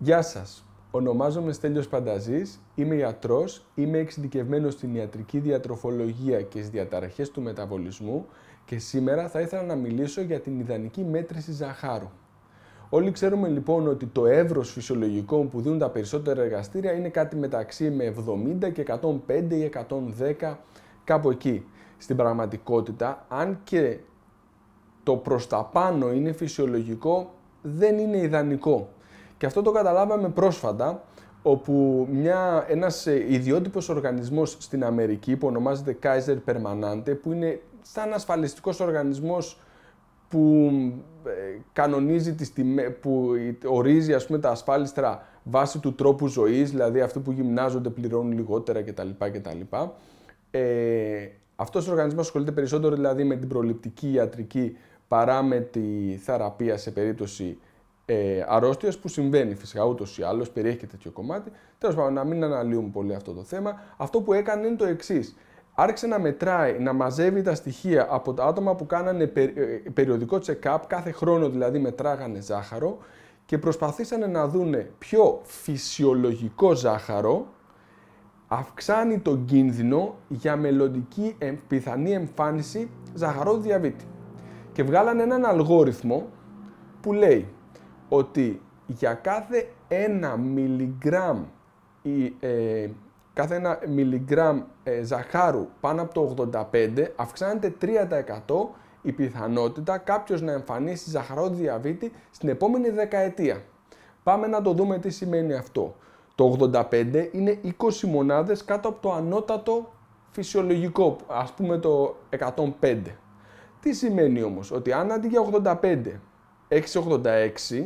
Γεια σας, ονομάζομαι Στέλιος Πανταζής, είμαι ιατρός, είμαι εξειδικευμένος στην ιατρική διατροφολογία και στις διαταραχές του μεταβολισμού και σήμερα θα ήθελα να μιλήσω για την ιδανική μέτρηση ζαχάρου. Όλοι ξέρουμε λοιπόν ότι το εύρος φυσιολογικών που δίνουν τα περισσότερα εργαστήρια είναι κάτι μεταξύ με 70 και 105 ή 110 κάπου εκεί. Στην πραγματικότητα, αν και το προς τα πάνω είναι φυσιολογικό, δεν είναι ιδανικό. Και αυτό το καταλάβαμε πρόσφατα, όπου μια, ένας ε, ιδιότυπος οργανισμός στην Αμερική που ονομάζεται Kaiser Permanente, που είναι σαν ασφαλιστικός οργανισμός που ε, κανονίζει τις που ορίζει ας πούμε τα ασφάλιστρα βάσει του τρόπου ζωής, δηλαδή αυτοί που γυμνάζονται πληρώνουν λιγότερα κτλ. κτλ. Ε, αυτός ο οργανισμός ασχολείται περισσότερο δηλαδή με την προληπτική ιατρική παρά με τη θεραπεία σε περίπτωση ε, αρρώστιας που συμβαίνει φυσικά ούτως ή άλλως, περιέχει και τέτοιο κομμάτι. Τέλος πάντων, να μην αναλύουμε πολύ αυτό το θέμα. Αυτό που έκανε είναι το εξής. Άρχισε να μετράει, να μαζεύει τα στοιχεία από τα άτομα που κάνανε ε, περιοδικό check-up, κάθε χρόνο δηλαδή μετράγανε ζάχαρο και προσπαθήσανε να δούνε πιο φυσιολογικό ζάχαρο αυξάνει τον κίνδυνο για μελλοντική πιθανή εμφάνιση ζαχαρό διαβήτη. Και βγάλανε έναν αλγόριθμο που λέει ότι για κάθε ένα μιλιγκράμμ ή ε, κάθε ένα ε, ζαχάρου πάνω από το 85 αυξάνεται 3% η πιθανότητα κάποιος να εμφανίσει ζαχαρόδιαβήτη στην επόμενη δεκαετία. Πάμε να το δούμε τι σημαίνει αυτό. Το 85 είναι 20 μονάδες κάτω από το ανώτατο φυσιολογικό, ας πούμε το 105. Τι σημαίνει όμως, ότι αν αντί για 85 86,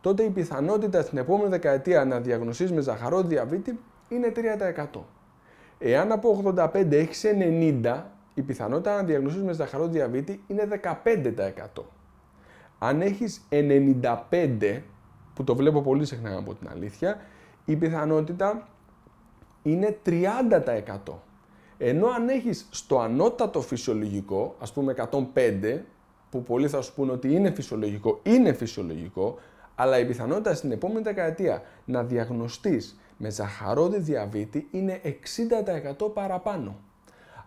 τότε η πιθανότητα στην επόμενη δεκαετία να διαγνωσίσεις με ζαχαρό διαβήτη είναι 3%. Εάν από 85 έχεις 90, η πιθανότητα να διαγνωσίσεις με ζαχαρό διαβήτη είναι 15%. Αν έχεις 95, που το βλέπω πολύ συχνά από την αλήθεια, η πιθανότητα είναι 30%. Ενώ αν έχεις στο ανώτατο φυσιολογικό, ας πούμε 105, που πολλοί θα σου πούνε ότι είναι φυσιολογικό, είναι φυσιολογικό, αλλά η πιθανότητα στην επόμενη δεκαετία να διαγνωστείς με ζαχαρόδι διαβήτη είναι 60% παραπάνω.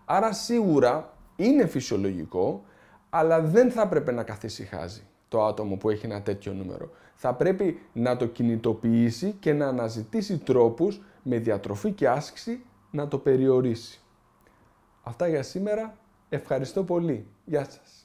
Άρα σίγουρα είναι φυσιολογικό, αλλά δεν θα πρέπει να καθησυχάζει το άτομο που έχει ένα τέτοιο νούμερο. Θα πρέπει να το κινητοποιήσει και να αναζητήσει τρόπους με διατροφή και άσκηση να το περιορίσει. Αυτά για σήμερα. Ευχαριστώ πολύ. Γεια σας.